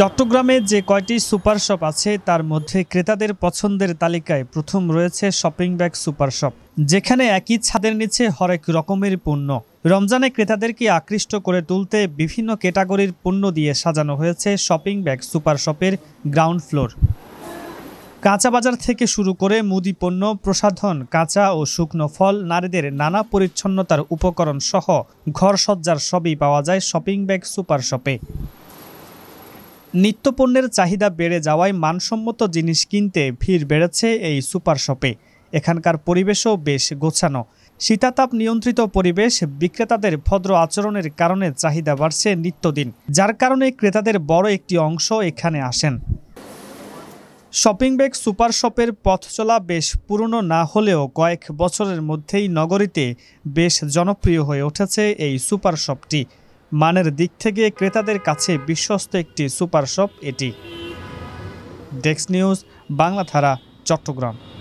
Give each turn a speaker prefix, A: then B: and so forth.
A: চট্টগ্রামে যে কয়টি সুপার শপ আছে তার মধ্যে ক্রেতাদের পছন্দের তালিকায় প্রথম রয়েছে শপিং ব্যাগ সুপার শপ যেখানে একই ছাদের নিচে হরেক রকমের পণ্য রমজানে ক্রেতাদেরকে আকৃষ্ট করে তুলতে বিভিন্ন ক্যাটাগরির পণ্য দিয়ে সাজানো হয়েছে শপিং ব্যাগ সুপার শপের গ্রাউন্ড ফ্লোর কাঁচা বাজার থেকে শুরু করে মুদি পণ্য প্রসাধন কাঁচা ও শুকনো ফল নারীদের নানা পরিচ্ছন্নতার উপকরণ সহ ঘরসজ্জার সবই পাওয়া যায় শপিং ব্যাগ সুপার শপে নিত্যপণ্যের চাহিদা বেড়ে যাওয়ায় মানসম্মত জিনিস কিনতে ভিড় বেড়েছে এই সুপার শপে এখানকার পরিবেশও বেশ গোছানো শীতাতাপ নিয়ন্ত্রিত পরিবেশ বিক্রেতাদের ভদ্র আচরণের কারণে চাহিদা বাড়ছে নিত্যদিন যার কারণে ক্রেতাদের বড় একটি অংশ এখানে আসেন শপিং ব্যাগ সুপার শপের পথ চলা বেশ পুরনো না হলেও কয়েক বছরের মধ্যেই নগরীতে বেশ জনপ্রিয় হয়ে উঠেছে এই সুপার শপটি মানের দিক থেকে ক্রেতাদের কাছে বিশ্বস্ত একটি সুপার শপ এটি ডেক্স নিউজ বাংলাধারা চট্টগ্রাম